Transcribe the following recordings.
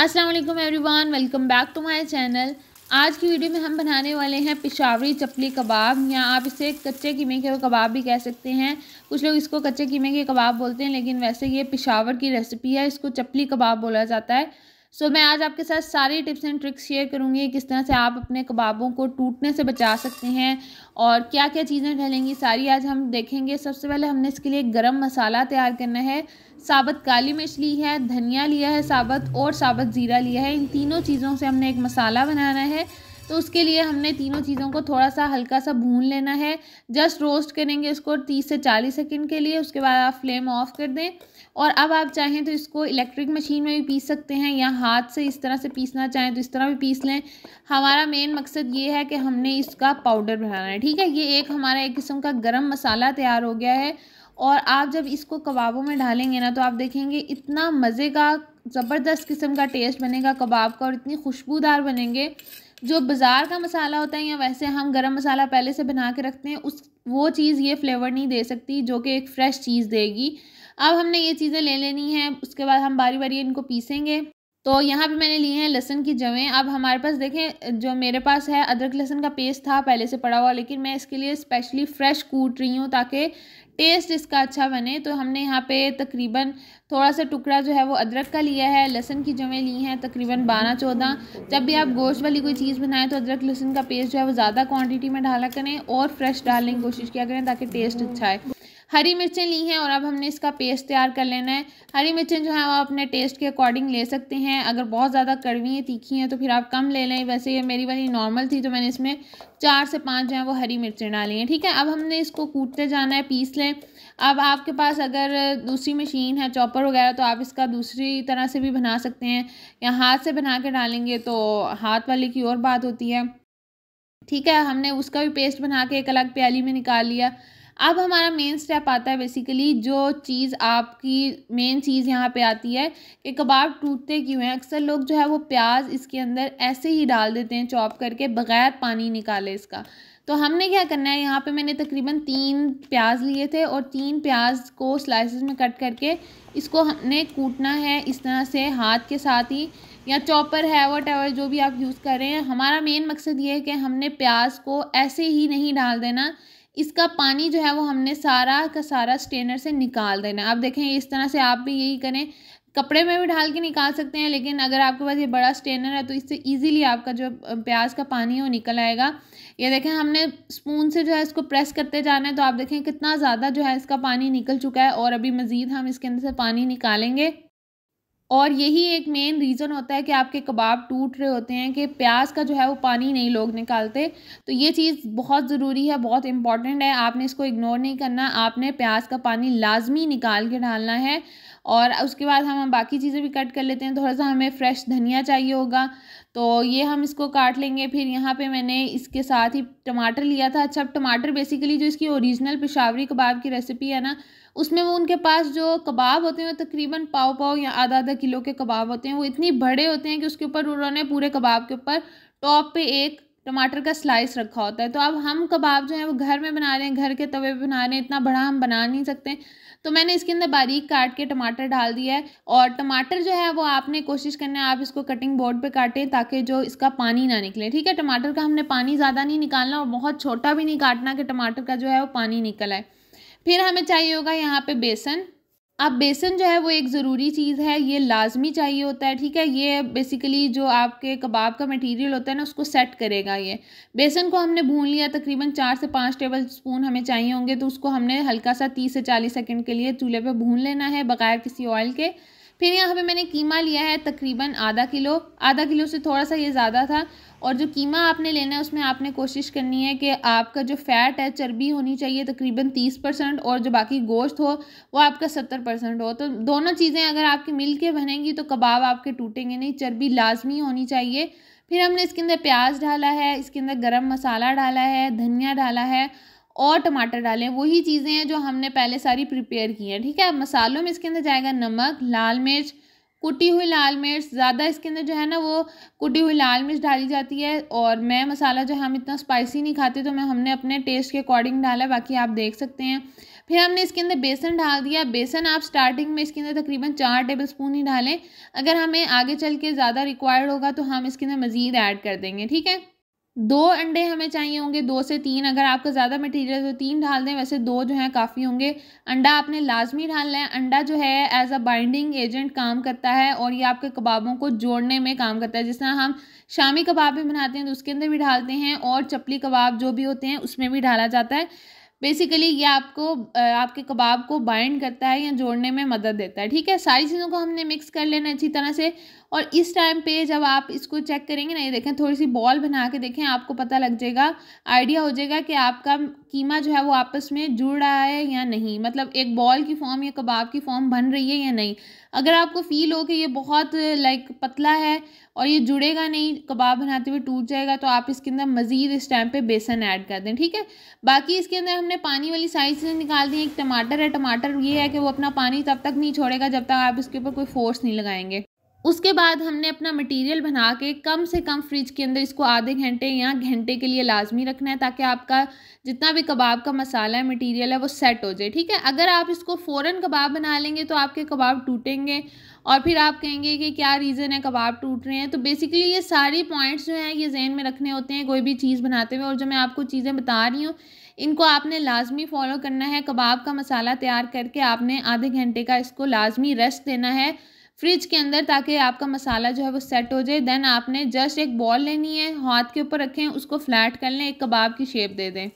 Aslam everyone welcome back to my channel आज की video में हम बनाने वाले हैं पिशावरी चपली कबाब या आप इसे कच्चे कीमे के कबाब भी कह सकते हैं कुछ लोग इसको कच्चे कीमे के कबाब बोलते हैं लेकिन वैसे ये पिशावर की रेसिपी है इसको चपली कबाब बोला जाता है सो मैं आज आपके साथ सारी टिप्स एंड ट्रिक्स शेयर करूँगी किस तरह से आप अपने कबाबों को टूटने से बचा सकते हैं और क्या क्या चीज़ें ढलेंगी सारी आज हम देखेंगे सबसे पहले हमने इसके लिए गरम मसाला तैयार करना है साबत काली मिर्च ली है धनिया लिया है साबत और साबत ज़ीरा लिया है इन तीनों चीज़ों से हमने एक मसाला बनाना है तो उसके लिए हमने तीनों चीज़ों को थोड़ा सा हल्का सा भून लेना है जस्ट रोस्ट करेंगे इसको तीस से चालीस सेकेंड के लिए उसके बाद आप फ्लेम ऑफ कर दें और अब आप चाहें तो इसको इलेक्ट्रिक मशीन में भी पीस सकते हैं या हाथ से इस तरह से पीसना चाहें तो इस तरह भी पीस लें हमारा मेन मकसद ये है कि हमने इसका पाउडर बनाना है ठीक है ये एक हमारा एक किस्म का गरम मसाला तैयार हो गया है और आप जब इसको कबाबों में डालेंगे ना तो आप देखेंगे इतना मज़े का ज़बरदस्त किस्म का टेस्ट बनेगा कबाब का और इतनी खुशबूदार बनेंगे जो बाज़ार का मसाला होता है या वैसे हम गरम मसाला पहले से बना के रखते हैं उस वो चीज़ ये फ्लेवर नहीं दे सकती जो कि एक फ़्रेश चीज़ देगी अब हमने ये चीज़ें ले लेनी है उसके बाद हम बारी बारी इनको पीसेंगे तो यहाँ पे मैंने लिए हैं लहसन की जवें अब हमारे पास देखें जो मेरे पास है अदरक लहसन का पेस्ट था पहले से पड़ा हुआ लेकिन मैं इसके लिए स्पेशली फ़्रेश कूट रही हूँ ताकि टेस्ट इसका अच्छा बने तो हमने यहाँ पे तकरीबन थोड़ा सा टुकड़ा जो है वो अदरक का लिया है लहसन की जमें ली हैं तकरीबन बारह चौदह जब भी आप गोश्त वाली कोई चीज़ बनाएं तो अदरक लहसुन का पेस्ट जो है वो ज़्यादा क्वांटिटी में डाला करें और फ्रेश डालने की कोशिश किया करें ताकि टेस्ट अच्छा आए हरी मिर्चें ली हैं और अब हमने इसका पेस्ट तैयार कर लेना है हरी मिर्चें जो हैं वो अपने टेस्ट के अकॉर्डिंग ले सकते हैं अगर बहुत ज़्यादा कड़वी हैं तीखी हैं तो फिर आप कम ले लें वैसे ये मेरी वाली नॉर्मल थी तो मैंने इसमें चार से पाँच जो हैं वो हरी मिर्चें डाली हैं ठीक है अब हमने इसको कूटते जाना है पीस लें अब आपके पास अगर दूसरी मशीन है चॉपर वगैरह तो आप इसका दूसरी तरह से भी बना सकते हैं या हाथ से बना के डालेंगे तो हाथ वाले की और बात होती है ठीक है हमने उसका भी पेस्ट बना के एक अलग प्याली में निकाल लिया अब हमारा मेन स्टेप आता है बेसिकली जो चीज़ आपकी मेन चीज़ यहाँ पे आती है कि कबाब टूटते क्यों हैं अक्सर लोग जो है वो प्याज इसके अंदर ऐसे ही डाल देते हैं चॉप करके बग़ैर पानी निकाले इसका तो हमने क्या करना है यहाँ पे मैंने तकरीबन तीन प्याज लिए थे और तीन प्याज को स्लाइसेस में कट करके इसको हमने कूटना है इस तरह से हाथ के साथ ही या चॉपर है वट एवर जो भी आप यूज़ कर रहे हैं हमारा मेन मकसद ये है कि हमने प्याज को ऐसे ही नहीं डाल देना इसका पानी जो है वो हमने सारा का सारा स्ट्रेनर से निकाल देना आप देखें इस तरह से आप भी यही करें कपड़े में भी ढाल के निकाल सकते हैं लेकिन अगर आपके पास ये बड़ा स्ट्रेनर है तो इससे इजीली आपका जो प्याज का पानी है वो निकल आएगा ये देखें हमने स्पून से जो है इसको प्रेस करते जाना है तो आप देखें कितना ज़्यादा जो है इसका पानी निकल चुका है और अभी मज़ीद हम इसके अंदर से पानी निकालेंगे और यही एक मेन रीज़न होता है कि आपके कबाब टूट रहे होते हैं कि प्याज का जो है वो पानी नहीं लोग निकालते तो ये चीज़ बहुत ज़रूरी है बहुत इंपॉर्टेंट है आपने इसको इग्नोर नहीं करना आपने प्याज का पानी लाजमी निकाल के डालना है और उसके बाद हम बाकी चीज़ें भी कट कर लेते हैं थोड़ा सा हमें फ्रेश धनिया चाहिए होगा तो ये हम इसको काट लेंगे फिर यहाँ पे मैंने इसके साथ ही टमाटर लिया था अच्छा टमाटर बेसिकली जो इसकी ओरिजिनल पेशावरी कबाब की रेसिपी है ना उसमें वो उनके पास जो कबाब होते हैं वो तकरीबन पाव पाव या आधा आधा किलो के कबाब होते हैं वो इतनी बड़े होते हैं कि उसके ऊपर उन्होंने पूरे कबाब के ऊपर टॉप पे एक टमाटर का स्लाइस रखा होता है तो अब हम कबाब जो है वो घर में बना रहे हैं घर के तवे पे बना रहे हैं इतना बड़ा हम बना नहीं सकते तो मैंने इसके अंदर बारीक काट के टमाटर डाल दिया है और टमाटर जो है वो आपने कोशिश करना है आप इसको कटिंग बोर्ड पे काटें ताकि जो इसका पानी ना निकले ठीक है टमाटर का हमने पानी ज़्यादा नहीं निकालना और बहुत छोटा भी नहीं काटना कि टमाटर का जो है वो पानी निकल आए फिर हमें चाहिए होगा यहाँ पे बेसन अब बेसन जो है वो एक ज़रूरी चीज़ है ये लाजमी चाहिए होता है ठीक है ये बेसिकली जो आपके कबाब का मटेरियल होता है ना उसको सेट करेगा ये बेसन को हमने भून लिया तकरीबन चार से पाँच टेबल स्पून हमें चाहिए होंगे तो उसको हमने हल्का सा तीस से चालीस सेकंड के लिए चूल्हे पे भून लेना है बगैर किसी ऑयल के फिर यहाँ पे मैंने कीमा लिया है तकरीबन आधा किलो आधा किलो से थोड़ा सा ये ज़्यादा था और जो कीमा आपने लेना है उसमें आपने कोशिश करनी है कि आपका जो फ़ैट है चर्बी होनी चाहिए तकरीबन तीस परसेंट और जो बाकी गोश्त हो वो आपका सत्तर परसेंट हो तो दोनों चीज़ें अगर आपकी मिल के बनेंगी तो कबाब आपके टूटेंगे नहीं चर्बी लाजमी होनी चाहिए फिर हमने इसके अंदर प्याज डाला है इसके अंदर गर्म मसाला डाला है धनिया डाला है और टमाटर डालें वही चीज़ें हैं जो हमने पहले सारी प्रिपेयर की हैं ठीक है अब मसालों में इसके अंदर जाएगा नमक लाल मिर्च कुटी हुई लाल मिर्च ज़्यादा इसके अंदर जो है ना वो कुटी हुई लाल मिर्च डाली जाती है और मैं मसाला जो हम इतना स्पाइसी नहीं खाते तो मैं हमने अपने टेस्ट के अकॉर्डिंग डाला बाकी आप देख सकते हैं फिर हमने इसके अंदर बेसन डाल दिया बेसन आप स्टार्टिंग में इसके अंदर तकरीबन चार टेबल स्पून ही डालें अगर हमें आगे चल के ज़्यादा रिक्वायर्ड होगा तो हम इसके अंदर मज़ीद ऐड कर देंगे ठीक है दो अंडे हमें चाहिए होंगे दो से तीन अगर आपका ज़्यादा मटेरियल है तो तीन डाल दें वैसे दो जो हैं काफ़ी होंगे अंडा आपने लाजमी डालना है अंडा जो है एज अ बाइंडिंग एजेंट काम करता है और ये आपके कबाबों को जोड़ने में काम करता है जिस तरह हम शामी कबाब भी बनाते हैं तो उसके अंदर भी डालते हैं और चपली कबाब जो भी होते हैं उसमें भी डाला जाता है बेसिकली ये आपको आपके कबाब को बाइंड करता है या जोड़ने में मदद देता है ठीक है सारी चीज़ों को हमने मिक्स कर लेना अच्छी तरह से और इस टाइम पे जब आप इसको चेक करेंगे ना ये देखें थोड़ी सी बॉल बना के देखें आपको पता लग जाएगा आइडिया हो जाएगा कि आपका कीमा जो है वो आपस में जुड़ रहा है या नहीं मतलब एक बॉल की फॉर्म या कबाब की फॉर्म बन रही है या नहीं अगर आपको फील हो कि ये बहुत लाइक पतला है और ये जुड़ेगा नहीं कबाब बनाते हुए टूट जाएगा तो आप इसके अंदर मज़ीद इस टाइम पे बेसन ऐड कर दें ठीक है बाकी इसके अंदर हमने पानी वाली साइड से निकाल दी एक टमाटर है टमाटर ये है कि वो अपना पानी तब तक नहीं छोड़ेगा जब तक आप इसके ऊपर कोई फोर्स नहीं लगाएंगे उसके बाद हमने अपना मटेरियल बना के कम से कम फ्रिज के अंदर इसको आधे घंटे या घंटे के लिए लाजमी रखना है ताकि आपका जितना भी कबाब का मसाला है मटेरियल है वो सेट हो जाए ठीक है अगर आप इसको फ़ौरन कबाब बना लेंगे तो आपके कबाब टूटेंगे और फिर आप कहेंगे कि क्या रीज़न है कबाब टूट रहे हैं तो बेसिकली ये सारी पॉइंट्स जो हैं ये जहन में रखने होते हैं कोई भी चीज़ बनाते हुए और जो मैं आपको चीज़ें बता रही हूँ इनको आपने लाजमी फॉलो करना है कबाब का मसाला तैयार करके आपने आधे घंटे का इसको लाजमी रेस्ट देना है फ्रिज के अंदर ताकि आपका मसाला जो है वो सेट हो जाए देन आपने जस्ट एक बॉल लेनी है हाथ के ऊपर रखें उसको फ्लैट कर लें एक कबाब की शेप दे दें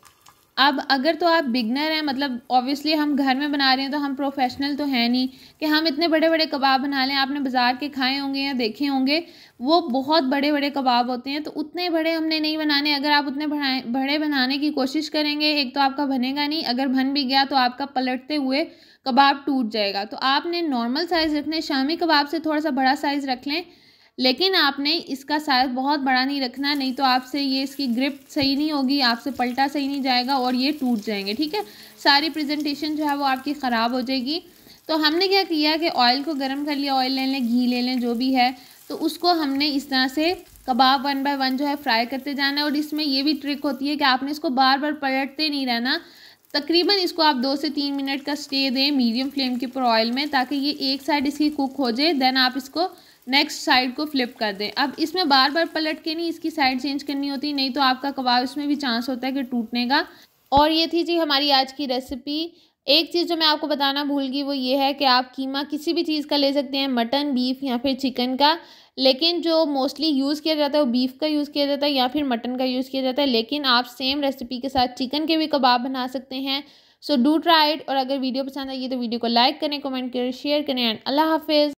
अब अगर तो आप बिगनर हैं मतलब ऑब्वियसली हम घर में बना रहे हैं तो हम प्रोफेशनल तो हैं नहीं कि हम इतने बड़े बड़े कबाब बना लें आपने बाज़ार के खाए होंगे या देखे होंगे वो बहुत बड़े बड़े कबाब होते हैं तो उतने बड़े हमने नहीं बनाने अगर आप उतने बढ़ाए बड़े बनाने की कोशिश करेंगे एक तो आपका बनेगा नहीं अगर बन भी गया तो आपका पलटते हुए कबाब टूट जाएगा तो आपने नॉर्मल साइज़ रखने शामी कबाब से थोड़ा सा बड़ा साइज़ रख लें लेकिन आपने इसका साइज बहुत बड़ा नहीं रखना नहीं तो आपसे ये इसकी ग्रिप सही नहीं होगी आपसे पलटा सही नहीं जाएगा और ये टूट जाएंगे ठीक है सारी प्रेजेंटेशन जो है वो आपकी ख़राब हो जाएगी तो हमने क्या किया कि ऑयल को गर्म कर लिया ऑयल ले लें घी ले लें जो भी है तो उसको हमने इस तरह से कबाब वन बाय वन जो है फ्राई करते जाना है और इसमें ये भी ट्रिक होती है कि आपने इसको बार बार पलटते नहीं रहना तकरीबन इसको आप दो से तीन मिनट का स्टे दें मीडियम फ्लेम के ऊपर ऑयल में ताकि ये एक साइड इसकी कुक हो जाए देन आप इसको नेक्स्ट साइड को फ्लिप कर दें अब इसमें बार बार पलट के नहीं इसकी साइड चेंज करनी होती नहीं तो आपका कबाब इसमें भी चांस होता है कि टूटने का और ये थी जी हमारी आज की रेसिपी एक चीज़ जो मैं आपको बताना भूल गई वो ये है कि आप कीमा किसी भी चीज़ का ले सकते हैं मटन बीफ या फिर चिकन का लेकिन जो मोस्टली यूज़ किया जाता है वो बीफ का यूज़ किया जाता है या फिर मटन का यूज़ किया जाता है लेकिन आप सेम रेसिपी के साथ चिकन के भी कबाब बना सकते हैं सो डू ट्राई इट और अगर वीडियो पसंद आई तो वीडियो को लाइक करें कमेंट करें शेयर करें एंड अल्लाह हाफिज़